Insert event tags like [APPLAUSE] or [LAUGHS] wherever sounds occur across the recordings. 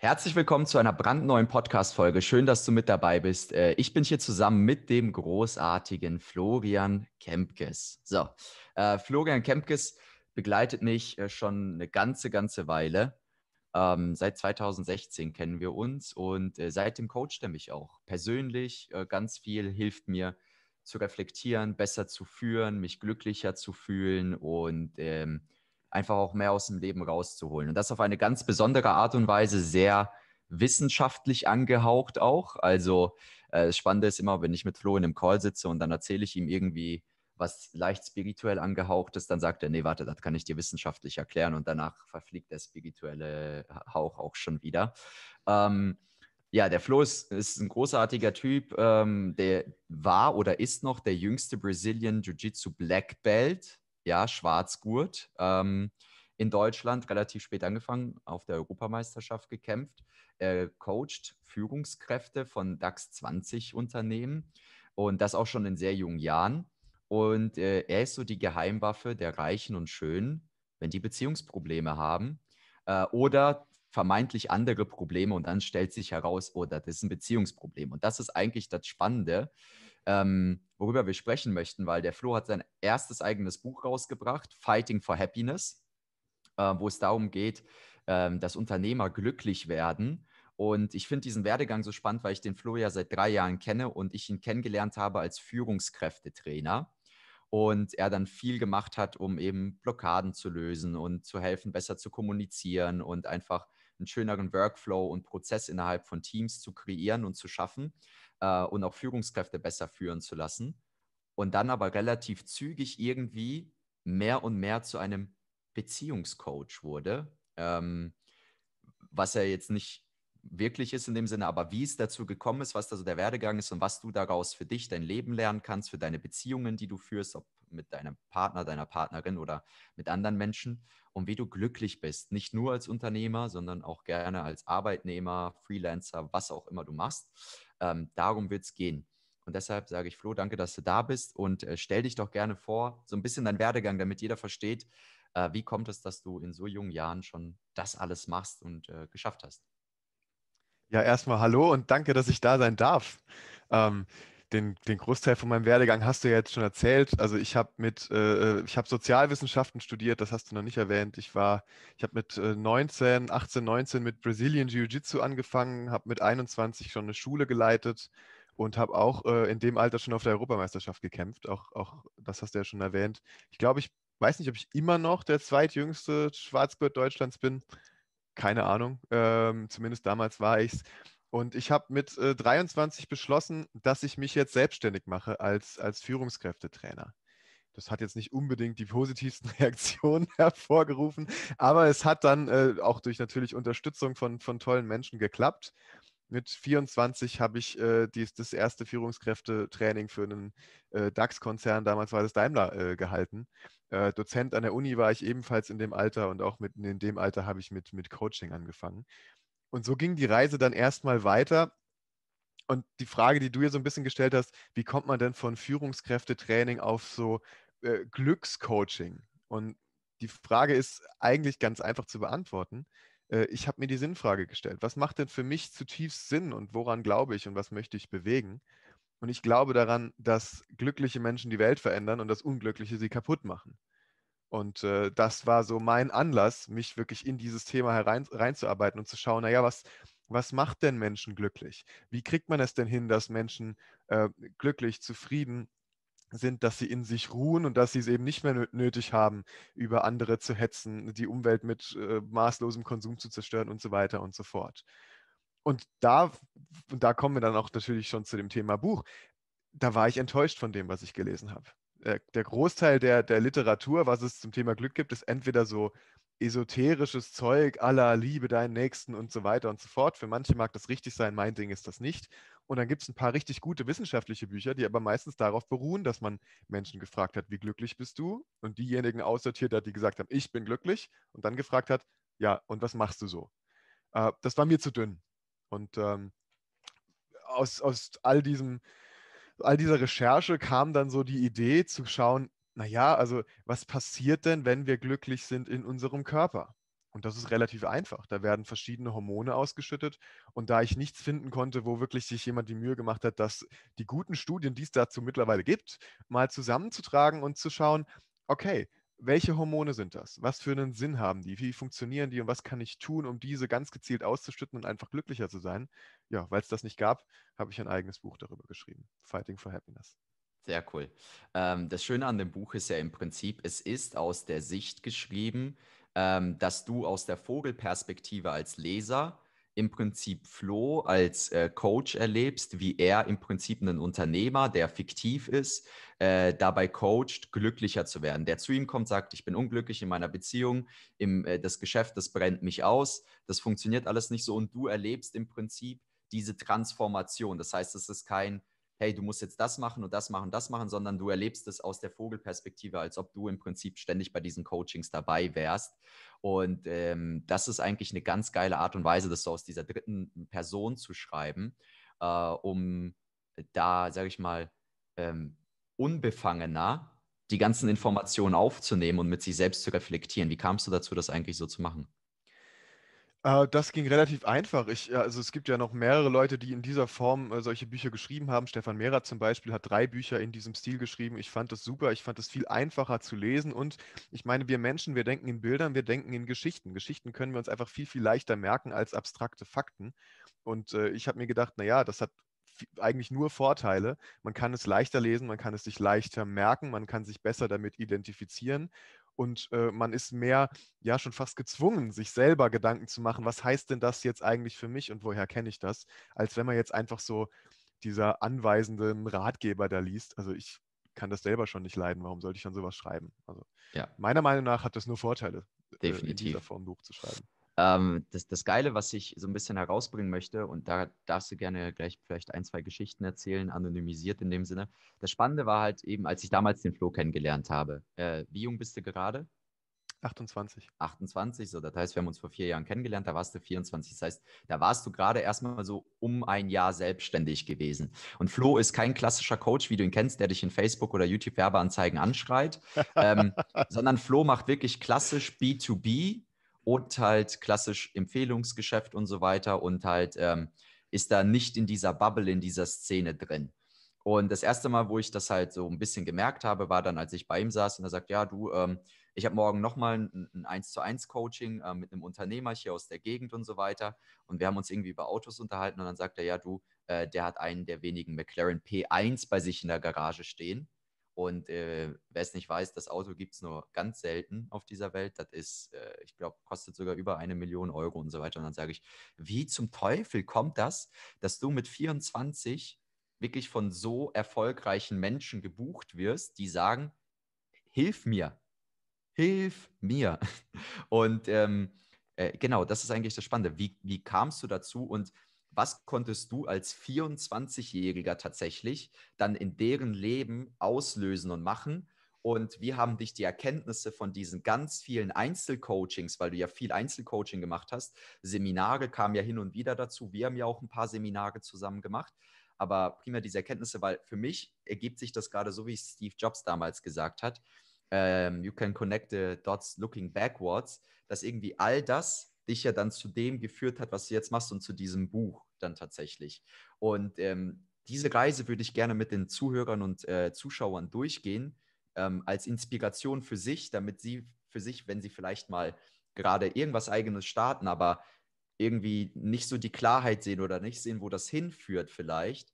Herzlich willkommen zu einer brandneuen Podcast-Folge. Schön, dass du mit dabei bist. Äh, ich bin hier zusammen mit dem großartigen Florian Kempkes. So, äh, Florian Kempkes begleitet mich äh, schon eine ganze, ganze Weile. Ähm, seit 2016 kennen wir uns und seitdem coacht er mich auch persönlich ganz viel, hilft mir zu reflektieren, besser zu führen, mich glücklicher zu fühlen und ähm, einfach auch mehr aus dem Leben rauszuholen. Und das auf eine ganz besondere Art und Weise sehr wissenschaftlich angehaucht auch. Also äh, das Spannende ist immer, wenn ich mit Flo in einem Call sitze und dann erzähle ich ihm irgendwie was leicht spirituell angehaucht ist, dann sagt er, nee, warte, das kann ich dir wissenschaftlich erklären und danach verfliegt der spirituelle Hauch auch schon wieder. Ähm, ja, der Flo ist, ist ein großartiger Typ, ähm, der war oder ist noch der jüngste Brazilian Jiu-Jitsu Black Belt ja, Schwarzgurt. Ähm, in Deutschland relativ spät angefangen, auf der Europameisterschaft gekämpft. Er coacht Führungskräfte von DAX 20 Unternehmen und das auch schon in sehr jungen Jahren. Und äh, er ist so die Geheimwaffe der Reichen und Schönen, wenn die Beziehungsprobleme haben äh, oder vermeintlich andere Probleme und dann stellt sich heraus, oh, das ist ein Beziehungsproblem. Und das ist eigentlich das Spannende. Ähm, worüber wir sprechen möchten, weil der Flo hat sein erstes eigenes Buch rausgebracht, Fighting for Happiness, äh, wo es darum geht, äh, dass Unternehmer glücklich werden. Und ich finde diesen Werdegang so spannend, weil ich den Flo ja seit drei Jahren kenne und ich ihn kennengelernt habe als Führungskräftetrainer. Und er dann viel gemacht hat, um eben Blockaden zu lösen und zu helfen, besser zu kommunizieren und einfach einen schöneren Workflow und Prozess innerhalb von Teams zu kreieren und zu schaffen äh, und auch Führungskräfte besser führen zu lassen. Und dann aber relativ zügig irgendwie mehr und mehr zu einem Beziehungscoach wurde, ähm, was er jetzt nicht wirklich ist in dem Sinne, aber wie es dazu gekommen ist, was da so der Werdegang ist und was du daraus für dich, dein Leben lernen kannst, für deine Beziehungen, die du führst, ob mit deinem Partner, deiner Partnerin oder mit anderen Menschen und wie du glücklich bist. Nicht nur als Unternehmer, sondern auch gerne als Arbeitnehmer, Freelancer, was auch immer du machst. Ähm, darum wird es gehen. Und deshalb sage ich, Flo, danke, dass du da bist und äh, stell dich doch gerne vor, so ein bisschen dein Werdegang, damit jeder versteht, äh, wie kommt es, dass du in so jungen Jahren schon das alles machst und äh, geschafft hast. Ja, erstmal hallo und danke, dass ich da sein darf. Ähm, den, den Großteil von meinem Werdegang hast du ja jetzt schon erzählt. Also ich habe mit, äh, äh ich habe Sozialwissenschaften studiert, das hast du noch nicht erwähnt. Ich war, ich habe mit 19, 18, 19 mit Brazilian Jiu-Jitsu angefangen, habe mit 21 schon eine Schule geleitet und habe auch äh, in dem Alter schon auf der Europameisterschaft gekämpft. Auch, auch das hast du ja schon erwähnt. Ich glaube, ich weiß nicht, ob ich immer noch der zweitjüngste Schwarzgurt Deutschlands bin. Keine Ahnung. Ähm, zumindest damals war ich es. Und ich habe mit äh, 23 beschlossen, dass ich mich jetzt selbstständig mache als, als Führungskräftetrainer. Das hat jetzt nicht unbedingt die positivsten [LAUGHS] Reaktionen [LAUGHS] hervorgerufen, aber es hat dann äh, auch durch natürlich Unterstützung von, von tollen Menschen geklappt. Mit 24 habe ich äh, dies, das erste Führungskräftetraining für einen äh, DAX-Konzern, damals war das Daimler, äh, gehalten. Äh, Dozent an der Uni war ich ebenfalls in dem Alter und auch mit, in dem Alter habe ich mit, mit Coaching angefangen. Und so ging die Reise dann erstmal weiter. Und die Frage, die du hier so ein bisschen gestellt hast, wie kommt man denn von Führungskräftetraining auf so äh, Glückscoaching? Und die Frage ist eigentlich ganz einfach zu beantworten. Äh, ich habe mir die Sinnfrage gestellt. Was macht denn für mich zutiefst Sinn und woran glaube ich und was möchte ich bewegen? Und ich glaube daran, dass glückliche Menschen die Welt verändern und dass Unglückliche sie kaputt machen. Und äh, das war so mein Anlass, mich wirklich in dieses Thema herein, reinzuarbeiten und zu schauen, naja, was, was macht denn Menschen glücklich? Wie kriegt man es denn hin, dass Menschen äh, glücklich, zufrieden sind, dass sie in sich ruhen und dass sie es eben nicht mehr nötig haben, über andere zu hetzen, die Umwelt mit äh, maßlosem Konsum zu zerstören und so weiter und so fort. Und da, da kommen wir dann auch natürlich schon zu dem Thema Buch. Da war ich enttäuscht von dem, was ich gelesen habe. Äh, der Großteil der, der Literatur, was es zum Thema Glück gibt, ist entweder so esoterisches Zeug aller Liebe deinen Nächsten und so weiter und so fort. Für manche mag das richtig sein, mein Ding ist das nicht. Und dann gibt es ein paar richtig gute wissenschaftliche Bücher, die aber meistens darauf beruhen, dass man Menschen gefragt hat, wie glücklich bist du? Und diejenigen aussortiert hat, die gesagt haben, ich bin glücklich. Und dann gefragt hat, ja, und was machst du so? Äh, das war mir zu dünn. Und ähm, aus, aus all diesem all dieser Recherche kam dann so die Idee zu schauen, naja, also was passiert denn, wenn wir glücklich sind in unserem Körper? Und das ist relativ einfach. Da werden verschiedene Hormone ausgeschüttet. Und da ich nichts finden konnte, wo wirklich sich jemand die Mühe gemacht hat, dass die guten Studien, die es dazu mittlerweile gibt, mal zusammenzutragen und zu schauen, okay, welche Hormone sind das? Was für einen Sinn haben die? Wie funktionieren die und was kann ich tun, um diese ganz gezielt auszuschütten und einfach glücklicher zu sein? Ja, weil es das nicht gab, habe ich ein eigenes Buch darüber geschrieben. Fighting for Happiness. Sehr cool. Ähm, das Schöne an dem Buch ist ja im Prinzip, es ist aus der Sicht geschrieben, ähm, dass du aus der Vogelperspektive als Leser im Prinzip Flo als äh, Coach erlebst, wie er im Prinzip einen Unternehmer, der fiktiv ist, äh, dabei coacht, glücklicher zu werden. Der zu ihm kommt, sagt, ich bin unglücklich in meiner Beziehung, im, äh, das Geschäft, das brennt mich aus, das funktioniert alles nicht so und du erlebst im Prinzip diese Transformation. Das heißt, es ist kein hey, du musst jetzt das machen und das machen, das machen, sondern du erlebst es aus der Vogelperspektive, als ob du im Prinzip ständig bei diesen Coachings dabei wärst. Und ähm, das ist eigentlich eine ganz geile Art und Weise, das so aus dieser dritten Person zu schreiben, äh, um da, sage ich mal, ähm, unbefangener die ganzen Informationen aufzunehmen und mit sich selbst zu reflektieren. Wie kamst du dazu, das eigentlich so zu machen? Äh, das ging relativ einfach. Ich, äh, also es gibt ja noch mehrere Leute, die in dieser Form äh, solche Bücher geschrieben haben. Stefan Mehrer zum Beispiel hat drei Bücher in diesem Stil geschrieben. Ich fand das super. Ich fand das viel einfacher zu lesen. Und ich meine, wir Menschen, wir denken in Bildern, wir denken in Geschichten. Geschichten können wir uns einfach viel, viel leichter merken als abstrakte Fakten. Und ich habe mir gedacht, naja, das hat eigentlich nur Vorteile. Man kann es leichter lesen, man kann es sich leichter merken, man kann sich besser damit identifizieren und äh, man ist mehr, ja, schon fast gezwungen, sich selber Gedanken zu machen, was heißt denn das jetzt eigentlich für mich und woher kenne ich das, als wenn man jetzt einfach so dieser anweisenden Ratgeber da liest. Also ich kann das selber schon nicht leiden, warum sollte ich dann sowas schreiben? Also ja. meiner Meinung nach hat das nur Vorteile, Definitiv. Äh, in dieser Form Buch zu schreiben. Ähm, das, das Geile, was ich so ein bisschen herausbringen möchte, und da darfst du gerne gleich vielleicht ein, zwei Geschichten erzählen, anonymisiert in dem Sinne. Das Spannende war halt eben, als ich damals den Flo kennengelernt habe. Äh, wie jung bist du gerade? 28. 28, so, das heißt, wir haben uns vor vier Jahren kennengelernt, da warst du 24. Das heißt, da warst du gerade erstmal so um ein Jahr selbstständig gewesen. Und Flo ist kein klassischer Coach, wie du ihn kennst, der dich in Facebook oder YouTube-Werbeanzeigen anschreit, [LAUGHS] ähm, sondern Flo macht wirklich klassisch B2B und halt klassisch Empfehlungsgeschäft und so weiter und halt ähm, ist da nicht in dieser Bubble, in dieser Szene drin. Und das erste Mal, wo ich das halt so ein bisschen gemerkt habe, war dann, als ich bei ihm saß und er sagt, ja, du, ähm, ich habe morgen nochmal ein, ein 1 zu 1 Coaching äh, mit einem Unternehmer hier aus der Gegend und so weiter. Und wir haben uns irgendwie über Autos unterhalten und dann sagt er, ja, du, äh, der hat einen der wenigen McLaren P1 bei sich in der Garage stehen. Und äh, wer es nicht weiß, das Auto gibt es nur ganz selten auf dieser Welt. Das ist, äh, ich glaube, kostet sogar über eine Million Euro und so weiter. Und dann sage ich, wie zum Teufel kommt das, dass du mit 24 wirklich von so erfolgreichen Menschen gebucht wirst, die sagen, hilf mir, hilf mir. [LAUGHS] Und ähm, äh, genau, das ist eigentlich das Spannende. Wie, wie kamst du dazu und was konntest du als 24-Jähriger tatsächlich dann in deren Leben auslösen und machen? Und wie haben dich die Erkenntnisse von diesen ganz vielen Einzelcoachings, weil du ja viel Einzelcoaching gemacht hast, Seminare kamen ja hin und wieder dazu. Wir haben ja auch ein paar Seminare zusammen gemacht. Aber primär diese Erkenntnisse, weil für mich ergibt sich das gerade so, wie Steve Jobs damals gesagt hat. Um, ähm, you can connect the dots looking backwards, dass irgendwie all das dich ja dann zu dem geführt hat, was du jetzt machst und zu diesem Buch dann tatsächlich. Und ähm, diese Reise würde ich gerne mit den Zuhörern und äh, Zuschauern durchgehen, ähm, als Inspiration für sich, damit sie für sich, wenn sie vielleicht mal gerade irgendwas eigenes starten, aber irgendwie nicht so die Klarheit sehen oder nicht sehen, wo das hinführt vielleicht,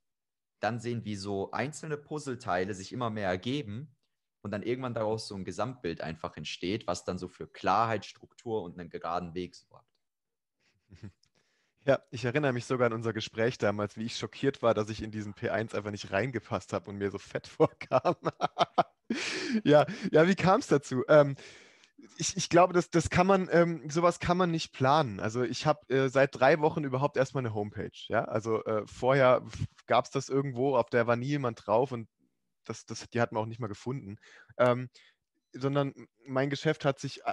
dann sehen, wie so einzelne Puzzleteile sich immer mehr ergeben und dann irgendwann daraus so ein Gesamtbild einfach entsteht, was dann so für Klarheit, Struktur und einen geraden Weg sorgt. Ja, ich erinnere mich sogar an unser Gespräch damals, wie ich schockiert war, dass ich in diesen P1 einfach nicht reingepasst habe und mir so fett [LAUGHS] vorkam. ja, ja, wie kam es dazu? Ähm, ich, ich, glaube, das, das kann man, ähm, sowas kann man nicht planen. Also ich habe äh, seit drei Wochen überhaupt erstmal eine Homepage. Ja? Also äh, vorher gab es das irgendwo, auf der war nie jemand drauf und das, das, die hat man auch nicht mal gefunden. Ähm, sondern mein Geschäft hat sich äh,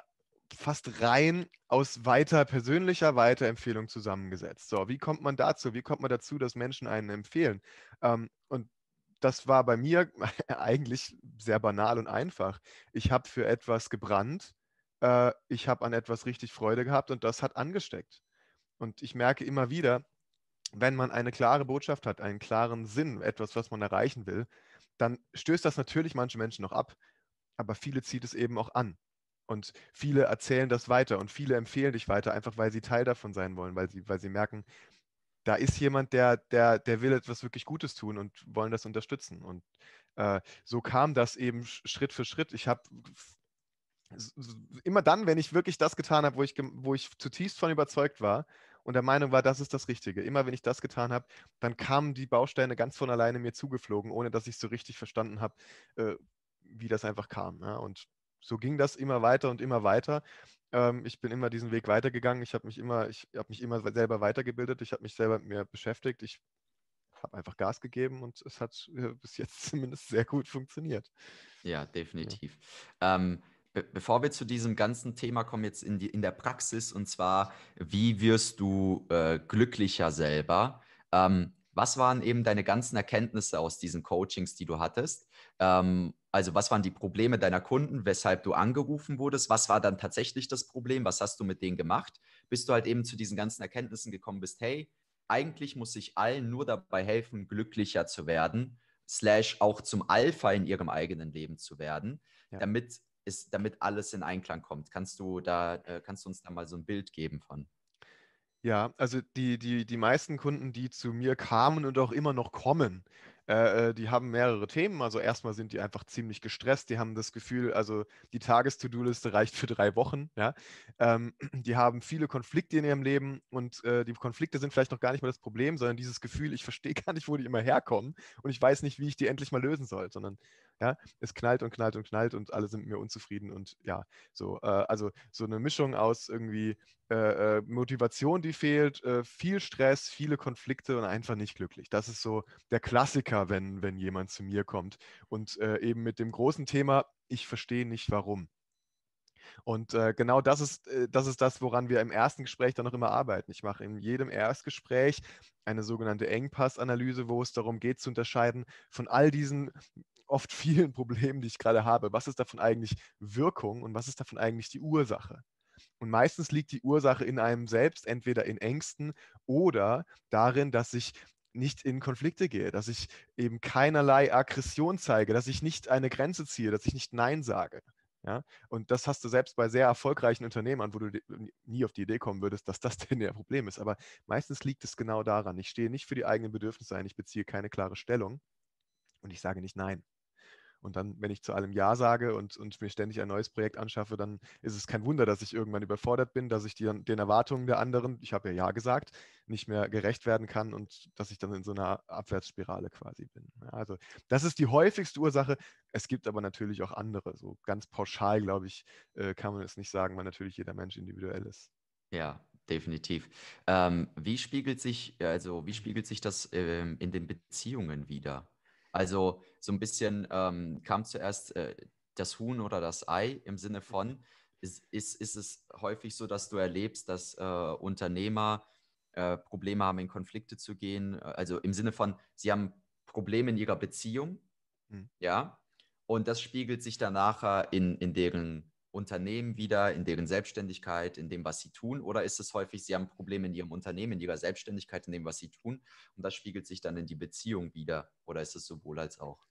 fast rein aus weiter persönlicher Weiterempfehlung zusammengesetzt. So, wie kommt man dazu? Wie kommt man dazu, dass Menschen einen empfehlen? Ähm, und das war bei mir [LAUGHS] eigentlich sehr banal und einfach. Ich habe für etwas gebrannt, äh, ich habe an etwas richtig Freude gehabt und das hat angesteckt. Und ich merke immer wieder, wenn man eine klare Botschaft hat, einen klaren Sinn, etwas, was man erreichen will, dann stößt das natürlich manche Menschen noch ab, aber viele zieht es eben auch an. Und viele erzählen das weiter und viele empfehlen dich weiter, einfach weil sie Teil davon sein wollen, weil sie, weil sie merken, da ist jemand, der, der, der will etwas wirklich Gutes tun und wollen das unterstützen. Und äh, so kam das eben Schritt für Schritt. Ich habe immer dann, wenn ich wirklich das getan habe, wo ich, wo ich zutiefst von überzeugt war und der Meinung war, das ist das Richtige. Immer wenn ich das getan habe, dann kamen die Bausteine ganz von alleine mir zugeflogen, ohne dass ich so richtig verstanden habe, äh, wie das einfach kam. Ja? Ne? Und so ging das immer weiter und immer weiter. Ähm, ich bin immer diesen Weg weitergegangen. Ich habe mich immer, ich habe mich immer selber weitergebildet. Ich habe mich selber mit mir beschäftigt. Ich habe einfach Gas gegeben und es hat äh, bis jetzt [LAUGHS] zumindest sehr gut funktioniert. Ja, definitiv. Ja. Ähm, be bevor wir zu diesem ganzen Thema kommen, jetzt in, die, in der Praxis, und zwar, wie wirst du äh, glücklicher selber? Ähm, was waren eben deine ganzen Erkenntnisse aus diesen Coachings, die du hattest? Ähm, also was waren die Probleme deiner Kunden, weshalb du angerufen wurdest? Was war dann tatsächlich das Problem? Was hast du mit denen gemacht? Bis du halt eben zu diesen ganzen Erkenntnissen gekommen bist, hey, eigentlich muss ich allen nur dabei helfen, glücklicher zu werden, slash auch zum Alpha in ihrem eigenen Leben zu werden, ja. damit, es, damit alles in Einklang kommt. Kannst du da, äh, kannst du uns da mal so ein Bild geben von? Ja, also die, die, die meisten Kunden, die zu mir kamen und auch immer noch kommen, äh, äh, die haben mehrere Themen. Also erstmal sind die einfach ziemlich gestresst. Die haben das Gefühl, also die Tages-To-Do-Liste reicht für drei Wochen. Ja? Ähm, [CLEARS THROAT] die haben viele Konflikte in ihrem Leben und äh, die Konflikte sind vielleicht noch gar nicht mal das Problem, sondern dieses Gefühl, ich verstehe [LAUGHS] gar nicht, wo die immer herkommen und ich weiß nicht, wie ich die endlich mal lösen soll, sondern ja, es knallt und knallt und knallt und alle sind mir unzufrieden und ja, so. Äh, also so eine Mischung aus irgendwie äh, äh, Motivation, die fehlt, äh, viel Stress, viele Konflikte und einfach nicht glücklich. Das ist so der Klassiker, wenn, wenn jemand zu mir kommt und äh, eben mit dem großen Thema, ich verstehe nicht warum. Und äh, genau das ist, äh, das ist das, woran wir im ersten Gespräch dann noch immer arbeiten. Ich mache in jedem Erstgespräch eine sogenannte Engpassanalyse, wo es darum geht zu unterscheiden von all diesen oft [LAUGHS] vielen Problemen, die ich gerade habe. Was ist davon eigentlich Wirkung und was ist davon eigentlich die Ursache? Und meistens liegt die Ursache in einem selbst, entweder in Ängsten oder darin, dass ich nicht in Konflikte gehe, dass ich eben keinerlei Aggression zeige, dass ich nicht eine Grenze ziehe, dass ich nicht Nein sage. Ja? Und das hast du selbst bei sehr erfolgreichen Unternehmern, wo du nie auf die Idee kommen würdest, dass das [LAUGHS] denn der Problem ist. Aber meistens liegt es genau daran. Ich stehe nicht für die eigenen Bedürfnisse ein, ich beziehe keine klare Stellung und ich sage nicht nein. Und dann, wenn ich zu allem Ja sage und, und mir ständig ein neues Projekt anschaffe, dann ist es kein Wunder, dass ich irgendwann überfordert bin, dass ich die, den Erwartungen der anderen, ich habe ja Ja gesagt, nicht mehr gerecht werden kann und dass ich dann in so einer Abwärtsspirale quasi bin. Ja, also das ist die häufigste Ursache. Es gibt aber natürlich auch andere. So ganz pauschal, glaube ich, äh, kann man es nicht sagen, weil natürlich jeder Mensch individuell ist. Ja, definitiv. Ähm, wie spiegelt sich, also wie spiegelt sich das ähm, in den Beziehungen wieder? Also so ein bisschen ähm, kam zuerst äh, das Huhn oder das Ei im Sinne mhm. von, ist, ist, ist es häufig so, dass du erlebst, dass äh, Unternehmer äh, Probleme haben, in Konflikte zu gehen. Also im Sinne von, sie haben Probleme in ihrer Beziehung, mhm. ja, und das spiegelt sich dann nachher in, in deren Unternehmen wieder, in deren Selbstständigkeit, in dem, was sie tun? Oder ist es häufig, sie haben Probleme in ihrem Unternehmen, in ihrer Selbstständigkeit, in dem, was sie tun? Und das spiegelt sich dann in die Beziehung wieder? Oder ist es sowohl als auch?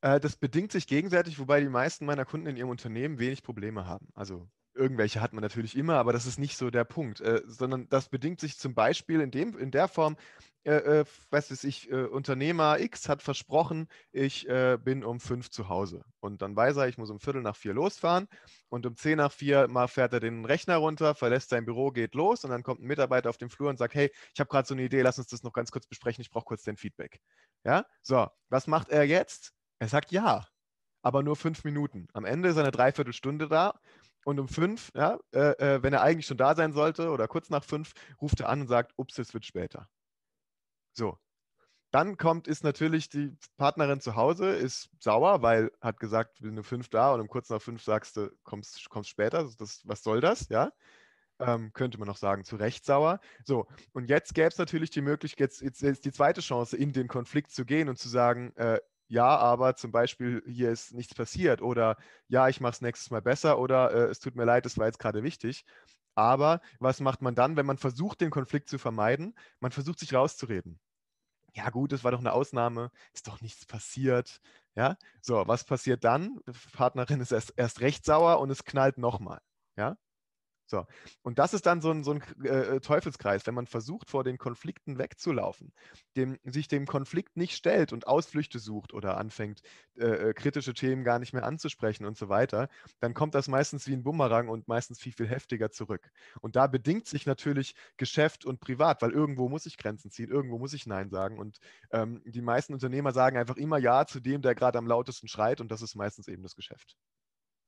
Äh, das bedingt sich gegenseitig, wobei die meisten meiner Kunden in ihrem Unternehmen wenig Probleme haben. Also irgendwelche hat man natürlich immer, aber das ist nicht so der Punkt, äh, sondern das bedingt sich zum Beispiel in, dem, in der Form, äh, äh, weiß ich, äh, Unternehmer X hat versprochen, ich äh, bin um fünf zu Hause. Und dann weiß er, ich muss um Viertel nach vier losfahren und um zehn nach vier mal fährt er den Rechner runter, verlässt sein Büro, geht los und dann kommt ein Mitarbeiter auf den Flur und sagt, hey, ich habe gerade so eine Idee, lass uns das noch ganz kurz besprechen, ich brauche kurz dein Feedback. Ja, so, was macht er jetzt? Er sagt ja, aber nur fünf Minuten. Am Ende ist er eine Dreiviertelstunde da und um fünf, ja, äh, äh, wenn er eigentlich schon da sein sollte oder kurz nach fünf, ruft er an und sagt, ups, es wird später. So. Dann kommt, ist natürlich die Partnerin zu Hause, ist sauer, weil hat gesagt, wir sind um fünf da und um kurz nach fünf sagst du, kommst, kommst später, das, was soll das, ja? Ähm, könnte man noch sagen, zu Recht sauer. So, und jetzt gäbe es natürlich die Möglichkeit, jetzt, jetzt, jetzt, die zweite Chance, in den Konflikt zu gehen und zu sagen, äh, ja, aber zum Beispiel hier ist nichts passiert oder ja, ich mache es nächstes Mal besser oder äh, es tut mir leid, es war jetzt gerade wichtig. Aber was macht man dann, wenn man versucht, den Konflikt zu vermeiden? Man versucht sich rauszureden. Ja, gut, es war doch eine Ausnahme, ist doch nichts passiert. Ja, so, was passiert dann? Die Partnerin ist erst, erst recht sauer und es knallt nochmal. Ja, so. Und das ist dann so ein, so ein äh, äh, Teufelskreis, wenn man versucht, vor den Konflikten wegzulaufen, dem, sich dem Konflikt nicht stellt und Ausflüchte sucht oder anfängt, äh, äh kritische Themen gar nicht mehr anzusprechen und so weiter, dann kommt das meistens wie ein Bumerang und meistens viel, viel heftiger zurück. Und da bedingt sich natürlich Geschäft und Privat, weil irgendwo muss ich Grenzen ziehen, irgendwo muss ich Nein sagen. Und ähm, die meisten Unternehmer sagen einfach immer Ja zu dem, der gerade am lautesten schreit und das ist meistens eben das Geschäft.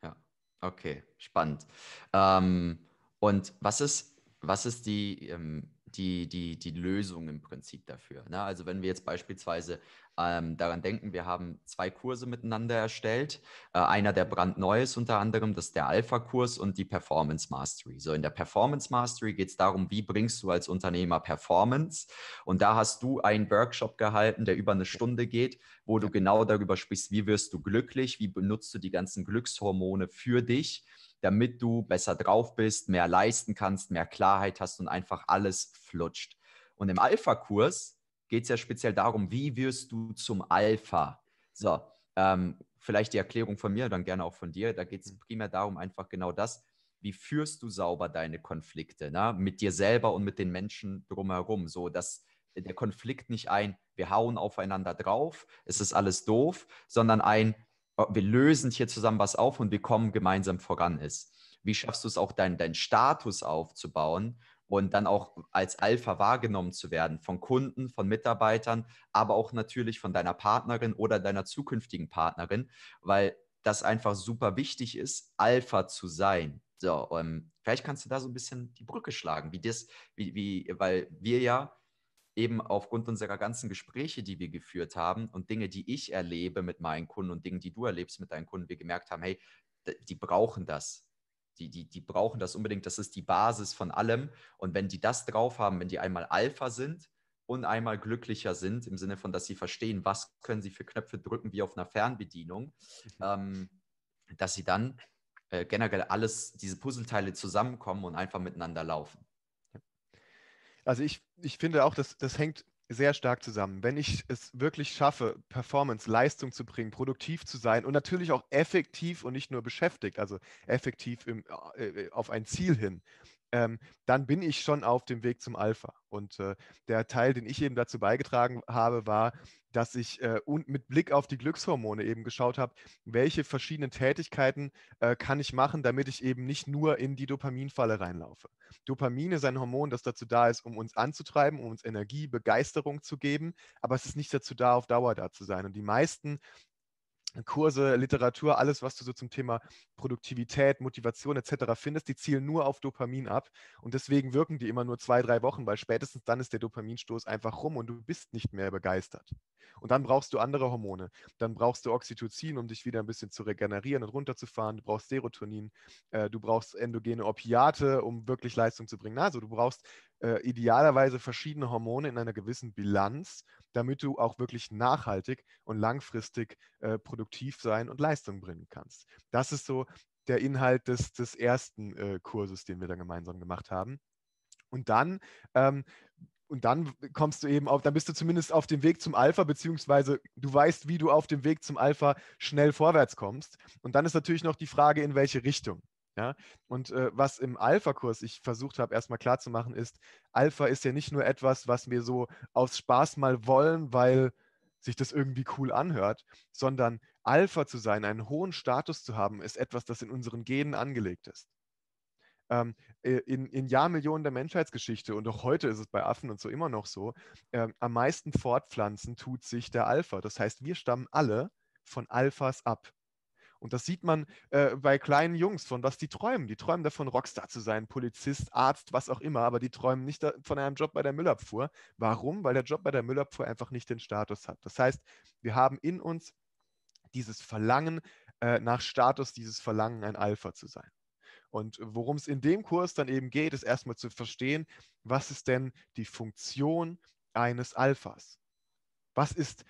Ja, okay, spannend. Ähm und was ist, was ist die, ähm, die, die, die Lösung im Prinzip dafür? Ne? Also wenn wir jetzt beispielsweise ähm, daran denken, wir haben zwei Kurse miteinander erstellt. Äh, einer, der brandneu ist unter anderem, das ist der Alpha-Kurs und die Performance Mastery. So in der Performance Mastery geht es darum, wie bringst du als Unternehmer Performance? Und da hast du einen Workshop gehalten, der über eine Stunde geht, wo du genau darüber sprichst, wie wirst du glücklich, wie benutzt du die ganzen Glückshormone für dich damit du besser drauf bist, mehr leisten kannst, mehr Klarheit hast und einfach alles flutscht. Und im Alpha-Kurs geht es ja speziell darum, wie wirst du zum Alpha? So, ähm, vielleicht die Erklärung von mir, dann gerne auch von dir. Da geht es mhm. primär darum, einfach genau das, wie führst du sauber deine Konflikte ne? mit dir selber und mit den Menschen drumherum, so dass der Konflikt nicht ein, wir hauen aufeinander drauf, es ist alles doof, sondern ein, Oh, wir lösen hier zusammen was auf und wir kommen gemeinsam voran ist. Wie schaffst du es auch, deinen dein Status aufzubauen und dann auch als Alpha wahrgenommen zu werden von Kunden, von Mitarbeitern, aber auch natürlich von deiner Partnerin oder deiner zukünftigen Partnerin, weil das einfach super wichtig ist, Alpha zu sein. So, um, ähm, vielleicht kannst du da so ein bisschen die Brücke schlagen, wie das, wie, wie, weil wir ja eben aufgrund unserer ganzen Gespräche, die wir geführt haben und Dinge, die ich erlebe mit meinen Kunden und Dinge, die du erlebst mit deinen Kunden, wir gemerkt haben, hey, die brauchen das. Die, die, die brauchen das unbedingt. Das ist die Basis von allem. Und wenn die das drauf haben, wenn die einmal Alpha sind und einmal glücklicher sind, im Sinne von, dass sie verstehen, was können sie für Knöpfe drücken, wie auf einer Fernbedienung, mhm. ähm, dass sie dann äh, generell alles, diese Puzzleteile zusammenkommen und einfach miteinander laufen. Also ich, ich finde auch, dass das hängt sehr stark zusammen. Wenn ich es wirklich schaffe, Performance, Leistung zu bringen, produktiv zu sein und natürlich auch effektiv und nicht nur beschäftigt, also effektiv im, äh, äh, auf ein Ziel hin, ähm, dann bin ich schon auf dem Weg zum Alpha. Und äh, der Teil, den ich eben dazu beigetragen habe, war, dass ich äh, und mit Blick auf die Glückshormone eben geschaut habe, welche verschiedenen Tätigkeiten äh, kann ich machen, damit ich eben nicht nur in die Dopaminfalle reinlaufe. Dopamin ist ein Hormon, das dazu da ist, um uns anzutreiben, um uns Energie, Begeisterung zu geben, aber es ist nicht dazu da, auf Dauer da zu sein. Und die meisten Kurse, Literatur, alles, was du so zum Thema Produktivität, Motivation etc. findest, die zielen nur auf Dopamin ab. Und deswegen wirken die immer nur zwei, drei Wochen, weil spätestens dann ist der Dopaminstoß einfach rum und du bist nicht mehr begeistert. Und dann brauchst du andere Hormone. Dann brauchst du Oxytocin, um dich wieder ein bisschen zu regenerieren und runterzufahren. Du brauchst Serotonin, äh, du brauchst endogene Opiate, um wirklich Leistung zu bringen. Also du brauchst äh, idealerweise verschiedene Hormone in einer gewissen Bilanz, damit du auch wirklich nachhaltig und langfristig äh, produktiv sein und Leistung bringen kannst. Das ist so der Inhalt des, des ersten äh, Kurses, den wir da gemeinsam gemacht haben. Und dann ähm, und dann kommst du eben auf, dann bist du zumindest auf dem Weg zum Alpha, beziehungsweise du weißt, wie du auf dem Weg zum Alpha schnell vorwärts kommst. Und dann ist natürlich noch die Frage, in welche Richtung. Ja, und äh, was im Alpha-Kurs ich versucht habe, erstmal klarzumachen, ist, Alpha ist ja nicht nur etwas, was wir so aus Spaß mal wollen, weil sich das irgendwie cool anhört, sondern Alpha zu sein, einen hohen Status zu haben, ist etwas, das in unseren Genen angelegt ist. Ähm, äh, in, in Jahrmillionen der Menschheitsgeschichte und auch heute ist es bei Affen und so immer noch so, äh, am meisten fortpflanzen tut sich der Alpha. Das heißt, wir stammen alle von Alphas ab. Und das sieht man äh, bei kleinen Jungs, von was die träumen. Die träumen davon, Rockstar zu sein, Polizist, Arzt, was auch immer, aber die träumen nicht von einem Job bei der Müllabfuhr. Warum? Weil der Job bei der Müllabfuhr einfach nicht den Status hat. Das heißt, wir haben in uns dieses Verlangen äh, nach Status, dieses Verlangen, ein Alpha zu sein. Und worum es in dem Kurs dann eben geht, ist erstmal zu verstehen, was ist denn die Funktion eines Alphas? Was ist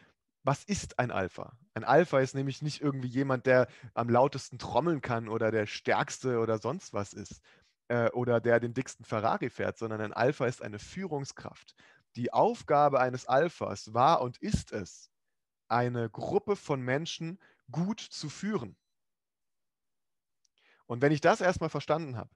was ist ein Alpha? Ein Alpha ist nämlich nicht irgendwie jemand, der am lautesten trommeln kann oder der stärkste oder sonst was ist äh, oder der den dicksten Ferrari fährt, sondern ein Alpha ist eine Führungskraft. Die Aufgabe eines Alphas war und ist es, eine Gruppe von Menschen gut zu führen. Und wenn ich das erstmal verstanden habe,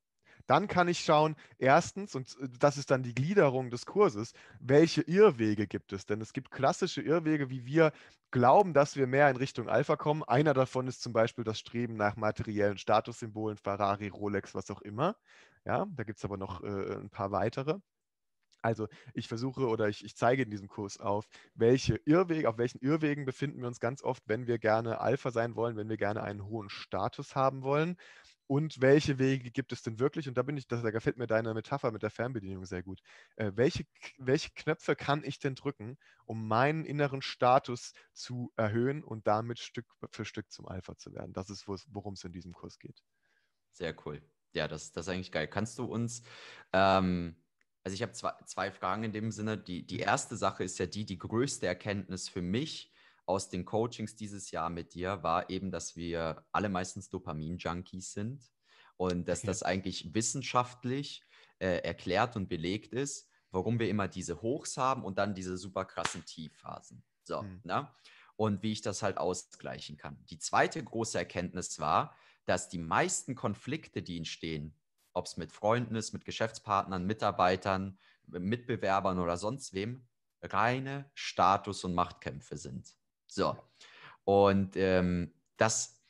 dann kann ich schauen, erstens, und äh, das ist dann die Gliederung des Kurses, welche Irrwege gibt es? Denn es gibt klassische Irrwege, wie wir glauben, dass wir mehr in Richtung Alpha kommen. Einer davon ist zum Beispiel das Streben nach materiellen Statussymbolen, Ferrari, Rolex, was auch immer. Ja, da gibt es aber noch äh, äh, ein paar weitere. Also ich versuche oder ich, ich, zeige in diesem Kurs auf, welche Irrwege, auf welchen Irrwegen befinden wir uns ganz oft, wenn wir gerne Alpha sein wollen, wenn wir gerne einen hohen Status haben wollen und welche Wege gibt es denn wirklich? Und da bin ich, da, gefällt mir deine Metapher mit der Fernbedienung sehr gut. Äh, welche, welche Knöpfe kann ich denn drücken, um meinen inneren Status zu erhöhen und damit Stück für Stück zum Alpha zu werden? Das ist, worum es in diesem Kurs geht. Sehr cool. Ja, das, das ist eigentlich geil. Kannst du uns, ähm, also ich habe zwei, zwei Fragen in dem Sinne. Die, die erste Sache ist ja die, die größte Erkenntnis für mich aus den Coachings dieses Jahr mit dir war eben, dass wir alle meistens Dopamin-Junkies sind und dass das eigentlich wissenschaftlich äh, erklärt und belegt ist, warum wir immer diese Hochs haben und dann diese super krassen Tiefphasen. So, mhm. ne? Und wie ich das halt ausgleichen kann. Die zweite große Erkenntnis war, dass die meisten Konflikte, die entstehen, ob es mit Freunden ist, mit Geschäftspartnern, Mitarbeitern, Mitbewerbern oder sonst wem, reine Status- und Machtkämpfe sind. So. Und ähm, das,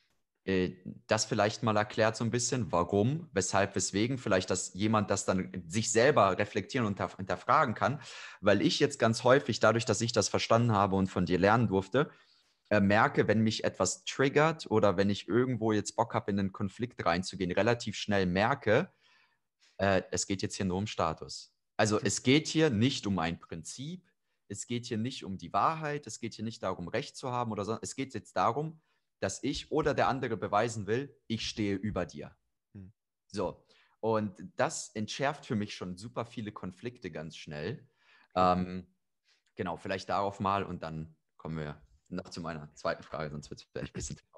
äh, das vielleicht mal erklärt so ein bisschen, warum, weshalb, weswegen, vielleicht, dass jemand das dann sich selber reflektieren und hinterfragen kann, weil ich jetzt ganz häufig, dadurch, dass ich das verstanden habe und von dir lernen durfte, äh, merke, wenn mich etwas triggert oder wenn ich irgendwo jetzt Bock habe, in einen Konflikt reinzugehen, relativ schnell merke, äh, es geht jetzt hier nur um Status. Also es geht hier nicht um ein Prinzip, es geht hier nicht um die Wahrheit, es geht hier nicht darum, Recht zu haben oder so, es geht jetzt darum, dass ich oder der andere beweisen will, ich stehe über dir. Mhm. So. Und das entschärft für mich schon super viele Konflikte ganz schnell. Ähm, genau, vielleicht darauf mal und dann kommen wir noch zu meiner zweiten Frage, sonst wird es vielleicht ein bisschen [LAUGHS]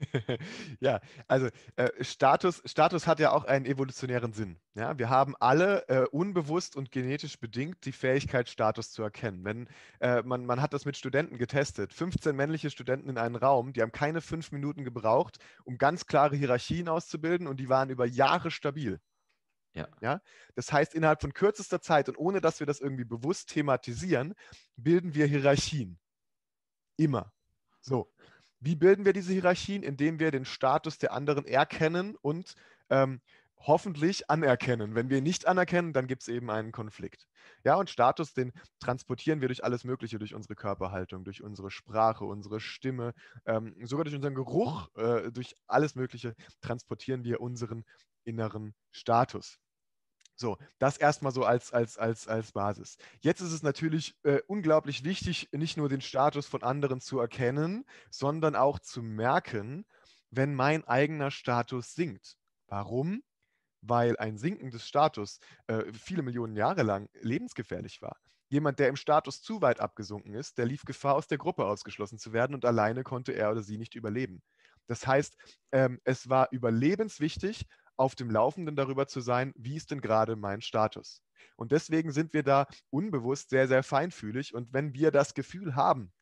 [LAUGHS] ja, also äh, Status, Status hat ja auch einen evolutionären Sinn. Ja? Wir haben alle äh, unbewusst und genetisch bedingt die Fähigkeit, Status zu erkennen. Wenn, äh, man, man hat das mit Studenten getestet. 15 männliche Studenten in einem Raum, die haben keine fünf Minuten gebraucht, um ganz klare Hierarchien auszubilden und die waren über Jahre stabil. Ja. ja. Das heißt, innerhalb von kürzester Zeit und ohne dass wir das irgendwie bewusst thematisieren, bilden wir Hierarchien. Immer. So. Wie bilden wir diese Hierarchien? Indem wir den Status der anderen erkennen und ähm, hoffentlich anerkennen. Wenn wir nicht anerkennen, dann gibt es eben einen Konflikt. Ja, und Status, den transportieren wir durch alles Mögliche, durch unsere Körperhaltung, durch unsere Sprache, unsere Stimme, ähm, sogar durch unseren Geruch, äh, durch alles Mögliche transportieren wir unseren inneren Status. So, das erstmal so als, als, als, als Basis. Jetzt ist es natürlich äh, unglaublich wichtig, nicht nur den Status von anderen zu erkennen, sondern auch zu merken, wenn mein eigener Status sinkt. Warum? Weil ein sinkendes Status äh, viele Millionen Jahre lang lebensgefährlich war. Jemand, der im Status zu weit abgesunken ist, der lief Gefahr, aus der Gruppe ausgeschlossen zu werden und alleine konnte er oder sie nicht überleben. Das heißt, ähm, es war überlebenswichtig, auf dem Laufenden darüber zu sein, wie ist denn gerade mein Status. Und deswegen sind wir da unbewusst sehr, sehr feinfühlig. Und wenn wir das Gefühl haben,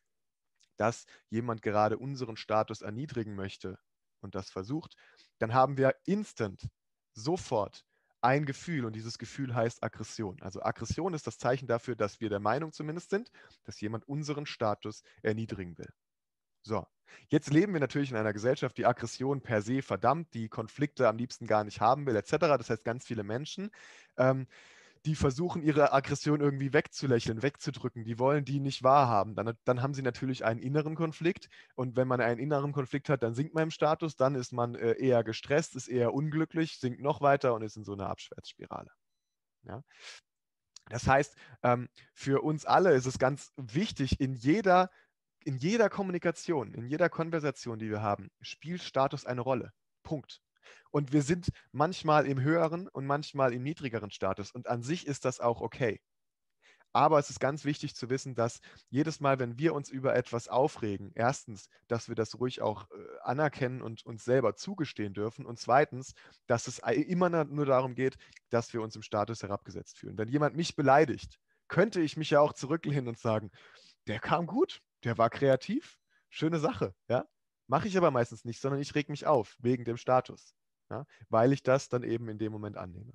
dass jemand gerade unseren Status erniedrigen möchte und das versucht, dann haben wir instant, sofort ein Gefühl und dieses Gefühl heißt Aggression. Also Aggression ist das Zeichen dafür, dass wir der Meinung zumindest sind, dass jemand unseren Status erniedrigen will. So, Jetzt leben wir natürlich in einer Gesellschaft, die Aggression per se verdammt, die Konflikte am liebsten gar nicht haben will, etc. Das heißt, ganz viele Menschen, ähm, die versuchen, ihre Aggression irgendwie wegzulächeln, wegzudrücken, die wollen die nicht wahrhaben. Dann, dann haben sie natürlich einen inneren Konflikt. Und wenn man einen inneren Konflikt hat, dann sinkt man im Status, dann ist man äh, eher gestresst, ist eher unglücklich, sinkt noch weiter und ist in so einer Abschwärtsspirale. Ja? Das heißt, ähm, für uns alle ist es ganz wichtig, in jeder in jeder Kommunikation, in jeder Konversation, die wir haben, spielt Status eine Rolle. Punkt. Und wir sind manchmal im höheren und manchmal im niedrigeren Status. Und an sich ist das auch okay. Aber es ist ganz wichtig zu wissen, dass jedes Mal, wenn wir uns über etwas aufregen, erstens, dass wir das ruhig auch äh, anerkennen und uns selber zugestehen dürfen. Und zweitens, dass es immer nur darum geht, dass wir uns im Status herabgesetzt fühlen. Wenn jemand mich beleidigt, könnte ich mich ja auch zurücklehnen und sagen, der kam gut, der war kreativ, schöne Sache, ja. Mache ich aber meistens nicht, sondern ich reg mich auf wegen dem Status, ja? weil ich das dann eben in dem Moment annehme.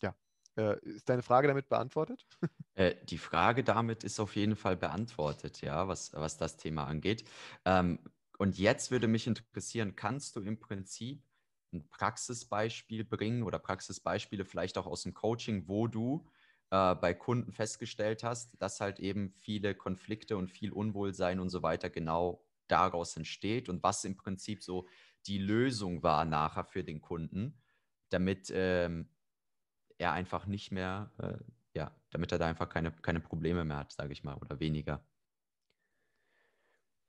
Ja, äh, ist deine Frage damit beantwortet? [LAUGHS] Äh, die Frage damit ist auf jeden Fall beantwortet, ja, was, was das Thema angeht. Ähm, und jetzt würde mich interessieren, kannst du im Prinzip ein Praxisbeispiel bringen oder Praxisbeispiele vielleicht auch aus dem Coaching, wo du äh, bei Kunden festgestellt hast, dass halt eben viele Konflikte und viel Unwohlsein und so weiter genau daraus entsteht und was im Prinzip so die Lösung war nachher für den Kunden, damit ähm, er einfach nicht mehr, äh, ja, damit er da einfach keine, keine Probleme mehr hat, sage ich mal, oder weniger.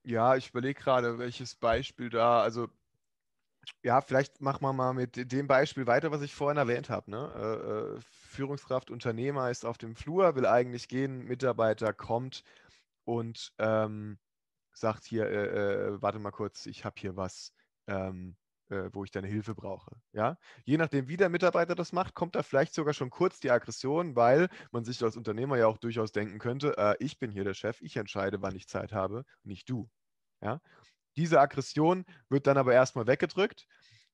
Ja, ich überlege gerade, welches Beispiel da, also ja, vielleicht machen wir mal mit dem Beispiel weiter, was ich vorhin erwähnt habe. Ne? Äh, äh, Führungskraft, Unternehmer ist auf dem Flur, will eigentlich gehen, Mitarbeiter kommt und ähm, sagt hier, äh, äh, warte mal kurz, ich habe hier was, ähm, äh, wo ich deine Hilfe brauche. Ja? Je nachdem, wie der Mitarbeiter das macht, kommt da vielleicht sogar schon kurz die Aggression, weil man sich als Unternehmer ja auch durchaus denken könnte, äh, ich bin hier der Chef, ich entscheide, wann ich Zeit habe, nicht du. Ja? Diese Aggression wird dann aber erstmal weggedrückt.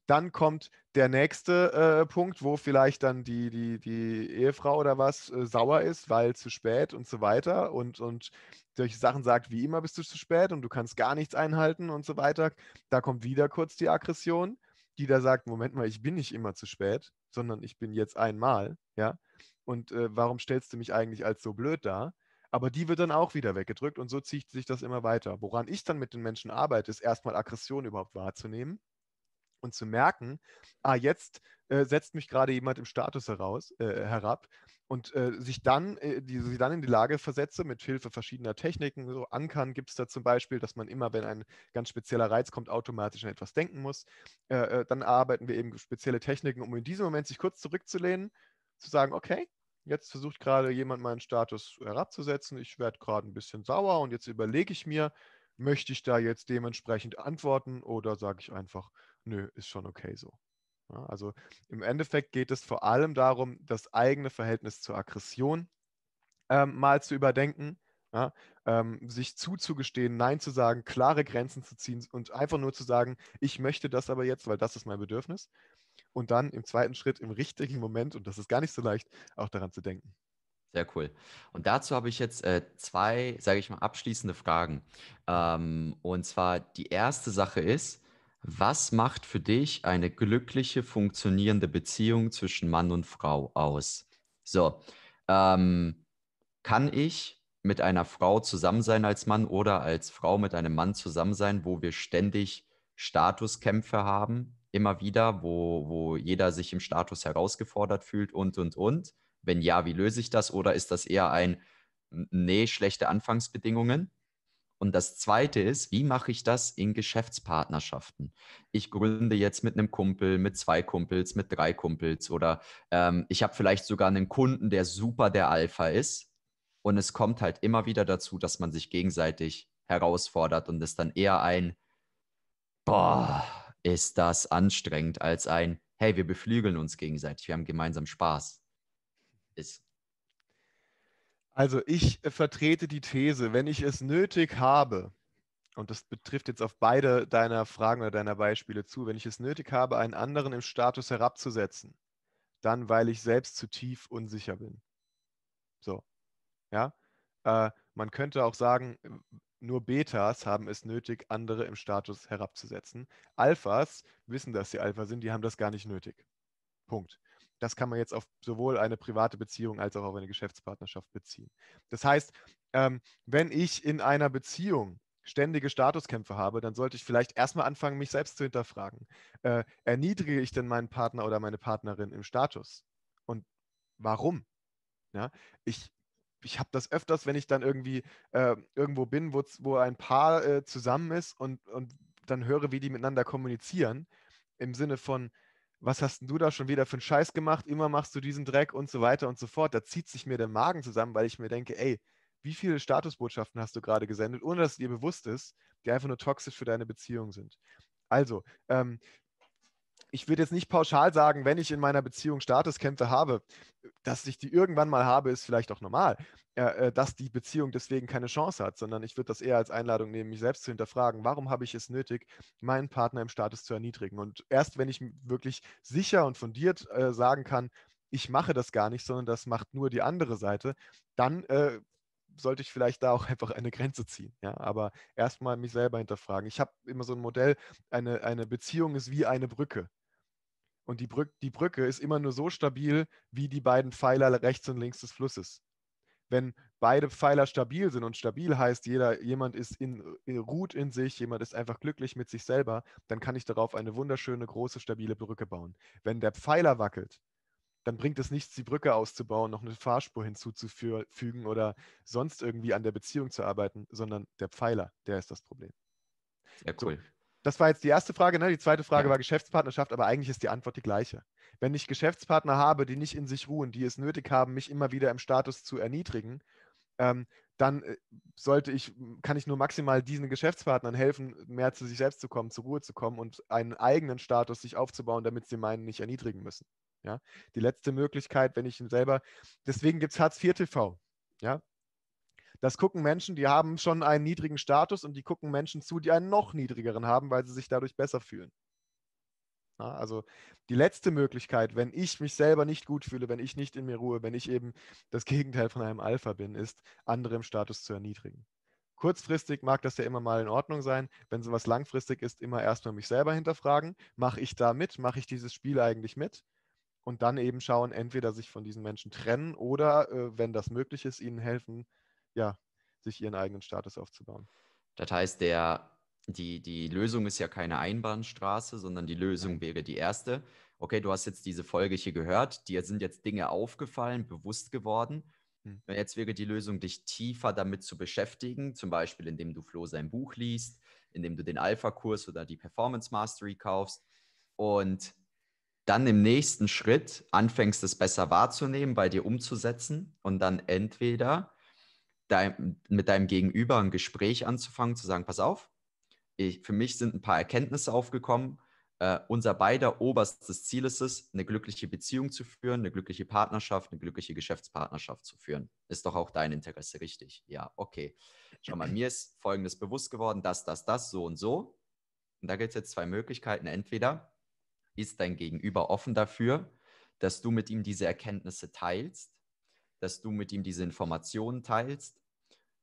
Dann kommt der nächste äh, Punkt, wo vielleicht dann die, die, die Ehefrau oder was äh, sauer ist, weil zu spät und so weiter und, und solche Sachen sagt, wie immer bist du zu spät und du kannst gar nichts einhalten und so weiter. Da kommt wieder kurz die Aggression, die da sagt, Moment mal, ich bin nicht immer zu spät, sondern ich bin jetzt einmal, ja. Und äh, warum stellst du mich eigentlich als so blöd dar? aber die wird dann auch wieder weggedrückt und so zieht sich das immer weiter. Woran ich dann mit den Menschen arbeite, ist erstmal Aggression überhaupt wahrzunehmen und zu merken, ah, jetzt äh, setzt mich gerade jemand im Status heraus, äh, herab und äh, sich dann, äh, die, sie dann in die Lage versetze, mit Hilfe verschiedener Techniken, so Ankern gibt es da zum Beispiel, dass man immer, wenn ein ganz spezieller Reiz kommt, automatisch an etwas denken muss. Äh, äh, dann arbeiten wir eben spezielle Techniken, um in diesem Moment sich kurz zurückzulehnen, zu sagen, okay, Jetzt versucht gerade jemand meinen Status herabzusetzen. Ich werde gerade ein bisschen sauer und jetzt überlege ich mir, möchte ich da jetzt dementsprechend antworten oder sage ich einfach, nö, ist schon okay so. Ja, also im Endeffekt geht es vor allem darum, das eigene Verhältnis zur Aggression ähm, mal zu überdenken, ja, ähm, sich zuzugestehen, Nein zu sagen, klare Grenzen zu ziehen und einfach nur zu sagen, ich möchte das aber jetzt, weil das ist mein Bedürfnis und dann im zweiten Schritt im richtigen Moment, und das ist gar nicht so leicht, auch daran zu denken. Sehr cool. Und dazu habe ich jetzt äh, zwei, sage ich mal, abschließende Fragen. Ähm, und zwar die erste Sache ist, was macht für dich eine glückliche, funktionierende Beziehung zwischen Mann und Frau aus? So, ähm, kann ich mit einer Frau zusammen sein als Mann oder als Frau mit einem Mann zusammen sein, wo wir ständig Statuskämpfe haben, immer wieder, wo, wo jeder sich im Status herausgefordert fühlt und, und, und? Wenn ja, wie löse ich das? Oder ist das eher ein, nee, schlechte Anfangsbedingungen? Und das Zweite ist, wie mache ich das in Geschäftspartnerschaften? Ich gründe jetzt mit einem Kumpel, mit zwei Kumpels, mit drei Kumpels oder ähm, ich habe vielleicht sogar einen Kunden, der super der Alpha ist. Und es kommt halt immer wieder dazu, dass man sich gegenseitig herausfordert und es dann eher ein, boah, ist das anstrengend als ein, hey, wir beflügeln uns gegenseitig, wir haben gemeinsam Spaß ist. Also ich äh, vertrete die These, wenn ich es nötig habe, und das betrifft jetzt auf beide deiner Fragen oder deiner Beispiele zu, wenn ich es nötig habe, einen anderen im Status herabzusetzen, dann weil ich selbst zu tief unsicher bin. So, ja. Äh, man könnte auch sagen, nur Betas haben es nötig, andere im Status herabzusetzen. Alphas wissen, dass sie Alpha sind, die haben das gar nicht nötig. Punkt. Das kann man jetzt auf sowohl eine private Beziehung als auch auf eine Geschäftspartnerschaft beziehen. Das heißt, ähm, wenn ich in einer Beziehung ständige Statuskämpfe habe, dann sollte ich vielleicht erstmal anfangen, mich selbst zu hinterfragen. Äh, erniedrige ich denn meinen Partner oder meine Partnerin im Status? Und warum? Ja, ich ich habe das öfters, wenn ich dann irgendwie äh, irgendwo bin, wo ein Paar äh, zusammen ist und, und dann höre, wie die miteinander kommunizieren, im Sinne von, was hast denn du da schon wieder für einen Scheiß gemacht, immer machst du diesen Dreck und so weiter und so fort. Da zieht sich mir der Magen zusammen, weil ich mir denke, ey, wie viele Statusbotschaften hast du gerade gesendet, ohne dass es dir bewusst ist, die einfach nur toxisch für deine Beziehung sind. Also, ähm, ich würde jetzt nicht pauschal sagen, wenn ich in meiner Beziehung Statuskämpfe habe, dass ich die irgendwann mal habe, ist vielleicht auch normal, äh, äh, dass die Beziehung deswegen keine Chance hat, sondern ich würde das eher als Einladung nehmen, mich selbst zu hinterfragen, warum habe ich es nötig, meinen Partner im Status zu erniedrigen. Und erst wenn ich wirklich sicher und fundiert äh, sagen kann, ich mache das gar nicht, sondern das macht nur die andere Seite, dann äh, sollte ich vielleicht da auch [LAUGHS] einfach eine Grenze ziehen. Ja? Aber erstmal mich selber hinterfragen. Ich habe immer so ein Modell, eine, eine Beziehung ist wie eine Brücke. Und die, Brück, die Brücke ist immer nur so stabil, wie die beiden Pfeiler rechts und links des Flusses. Wenn beide Pfeiler stabil sind und stabil heißt, jeder, jemand ist in, äh, ruht in sich, jemand ist einfach glücklich mit sich selber, dann kann ich darauf eine wunderschöne, große, stabile Brücke bauen. Wenn der Pfeiler wackelt, dann bringt es nichts, die Brücke auszubauen, noch eine Fahrspur hinzuzufügen oder sonst irgendwie an der Beziehung zu arbeiten, sondern der Pfeiler, der ist das Problem. Sehr cool. So, das war jetzt die erste Frage. Ne? Die zweite Frage ja. war Geschäftspartnerschaft, aber eigentlich ist die Antwort die gleiche. Wenn ich Geschäftspartner habe, die nicht in sich ruhen, die es nötig haben, mich immer wieder im Status zu erniedrigen, ähm, dann äh, sollte ich, kann ich nur maximal diesen Geschäftspartnern helfen, mehr zu sich selbst zu kommen, zur Ruhe zu kommen und einen eigenen Status sich aufzubauen, damit sie meinen nicht erniedrigen müssen. Ja? Die letzte Möglichkeit, wenn ich ihn selber, deswegen gibt es Hartz IV TV. Ja? Das gucken Menschen, die haben schon einen niedrigen Status und die gucken Menschen zu, die einen noch niedrigeren haben, weil sie sich dadurch besser fühlen. Ja, also die letzte Möglichkeit, wenn ich mich selber nicht gut fühle, wenn ich nicht in mir ruhe, wenn ich eben das [LAUGHS] Gegenteil von einem Alpha bin, ist, andere im Status zu erniedrigen. Kurzfristig mag das ja immer mal in Ordnung sein. Wenn sowas langfristig ist, immer erstmal mich selber hinterfragen. Mache ich da mit? Mache ich dieses Spiel eigentlich mit? Und dann eben schauen, entweder sich von diesen Menschen trennen oder, äh, wenn das möglich ist, ihnen helfen, ja, sich ihren eigenen Status aufzubauen. Das heißt, der, die, die Lösung ist ja keine Einbahnstraße, sondern die Lösung wäre die erste. Okay, du hast jetzt diese Folge hier gehört, dir sind jetzt Dinge aufgefallen, bewusst geworden. Hm. Jetzt wäre die Lösung, dich tiefer damit zu beschäftigen, zum Beispiel indem du Flo sein Buch liest, indem du den Alpha-Kurs oder die Performance Mastery kaufst und dann im nächsten Schritt anfängst, es besser wahrzunehmen, bei dir umzusetzen und dann entweder dein, mit deinem Gegenüber ein Gespräch anzufangen, zu sagen, pass auf, ich, für mich sind ein paar Erkenntnisse aufgekommen. Uh, unser beider oberstes Ziel ist es, eine glückliche Beziehung zu führen, eine glückliche Partnerschaft, eine glückliche Geschäftspartnerschaft zu führen. Ist doch auch dein Interesse richtig. Ja, okay. Schau mal, mir ist Folgendes bewusst geworden, dass das, das, so und so. Und da gibt es jetzt zwei Möglichkeiten. Entweder ist dein Gegenüber offen dafür, dass du mit ihm diese Erkenntnisse teilst dass du mit ihm diese Informationen teilst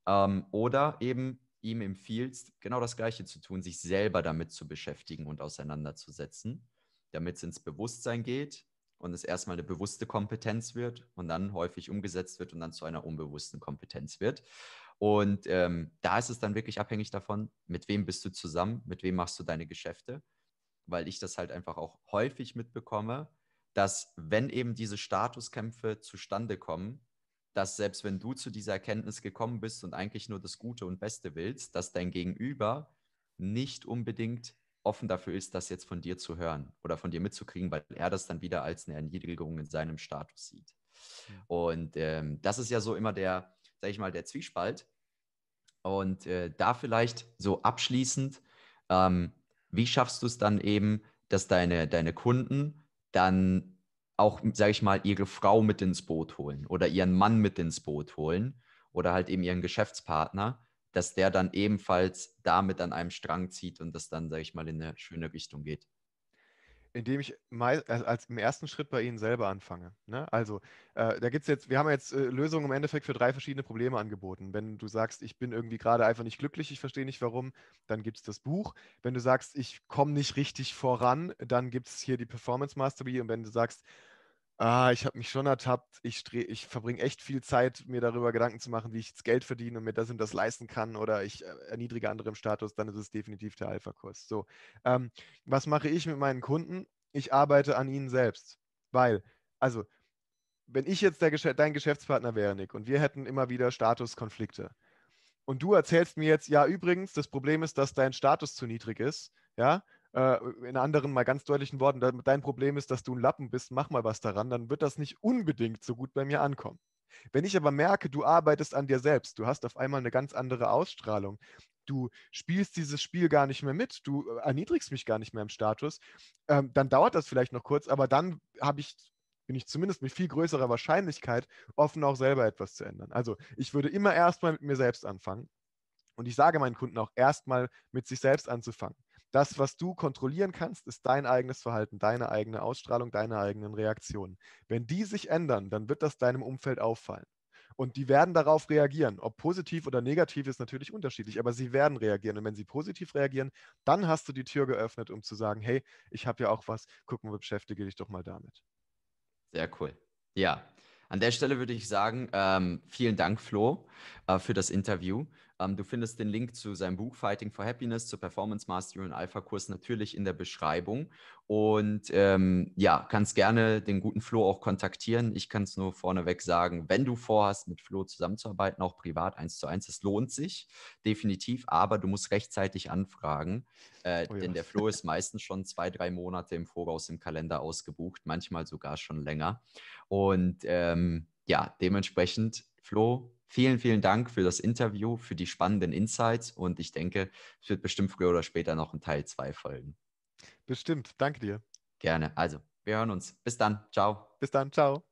ähm, oder eben ihm empfiehlst, genau das Gleiche zu tun, sich selber damit zu beschäftigen und auseinanderzusetzen, damit es ins Bewusstsein geht und es erstmal eine bewusste Kompetenz wird und dann häufig umgesetzt wird und dann zu einer unbewussten Kompetenz wird. Und ähm, da ist es dann wirklich abhängig davon, mit wem bist du zusammen, mit wem machst du deine Geschäfte, weil ich das halt einfach auch häufig mitbekomme, dass wenn eben diese Statuskämpfe zustande kommen, dass selbst wenn du zu dieser Erkenntnis gekommen bist und eigentlich nur das Gute und Beste willst, dass dein Gegenüber nicht unbedingt offen dafür ist, das jetzt von dir zu hören oder von dir mitzukriegen, weil er das dann wieder als eine Erniedrigung in seinem Status sieht. Und ähm, das ist ja so immer der, sag ich mal, der Zwiespalt. Und äh, da vielleicht so abschließend, ähm, wie schaffst du es dann eben, dass deine, deine Kunden dann auch, sage ich mal, ihre Frau mit ins Boot holen oder ihren Mann mit ins Boot holen oder halt eben ihren Geschäftspartner, dass der dann ebenfalls damit an einem Strang zieht und das dann, sage ich mal, in eine schöne Richtung geht indem ich als, im ersten Schritt bei Ihnen selber anfange. Ne? Also äh, da gibt es jetzt, wir haben jetzt äh, Lösungen im Endeffekt für drei verschiedene Probleme angeboten. Wenn du sagst, ich bin irgendwie gerade einfach nicht glücklich, ich verstehe nicht warum, dann gibt es das Buch. Wenn du sagst, ich komme nicht richtig voran, dann gibt es hier die Performance Mastery. Und wenn du sagst, ah, ich habe mich schon ertappt, ich, ich verbringe echt viel Zeit, mir darüber Gedanken zu machen, wie ich das Geld verdiene und mir das und das leisten kann oder ich äh, erniedrige andere im Status, dann ist es definitiv der Alpha-Kurs. So, ähm, was mache ich mit meinen Kunden? Ich arbeite an ihnen selbst, weil, also, wenn ich jetzt Gesch dein Geschäftspartner wäre, Nick, und wir hätten immer wieder Statuskonflikte und du erzählst mir jetzt, ja, übrigens, das Problem ist, dass dein Status zu niedrig ist, ja, äh, in anderen mal ganz deutlichen Worten, dein Problem ist, dass du ein Lappen bist, mach mal was daran, dann wird das nicht unbedingt so gut bei mir ankommen. Wenn ich aber merke, du arbeitest an dir selbst, du hast auf einmal eine ganz andere Ausstrahlung, du spielst dieses Spiel gar nicht mehr mit, du äh, erniedrigst mich gar nicht mehr im Status, ähm, dann dauert das vielleicht noch kurz, aber dann habe ich bin ich zumindest mit viel größerer Wahrscheinlichkeit offen, auch selber etwas zu ändern. Also ich würde immer erstmal mit mir selbst anfangen. Und ich sage meinen Kunden auch erstmal mit sich selbst anzufangen. Das, was du kontrollieren kannst, ist dein eigenes Verhalten, deine eigene Ausstrahlung, deine eigenen Reaktionen. Wenn die sich ändern, dann wird das deinem Umfeld auffallen. Und die werden darauf reagieren. Ob positiv oder negativ ist natürlich unterschiedlich, aber sie werden reagieren. Und wenn sie positiv reagieren, dann hast du die Tür geöffnet, um zu sagen, hey, ich habe ja auch was, gucken wir, beschäftige dich doch mal damit. Sehr cool. Ja, an der Stelle würde ich sagen, ähm, vielen Dank, Flo, äh, für das Interview. Ähm, du findest den Link zu seinem Buch Fighting for Happiness, zur Performance Mastery und Alpha-Kurs natürlich in der Beschreibung. Und ähm, ja, kannst gerne den guten Flo auch kontaktieren. Ich kann es nur vorneweg sagen, wenn du vorhast, mit Flo zusammenzuarbeiten, auch privat eins zu eins, es lohnt sich definitiv, aber du musst rechtzeitig anfragen, äh, oh ja. denn der Flo ist meistens schon zwei, drei Monate im Voraus im Kalender ausgebucht, manchmal sogar schon länger. Und ähm, ja, dementsprechend, Flo, vielen, vielen Dank für das Interview, für die spannenden Insights und ich denke, es wird bestimmt früher oder später noch ein Teil 2 folgen. Bestimmt, danke dir. Gerne. Also, wir hören uns. Bis dann. Ciao. Bis dann. Ciao.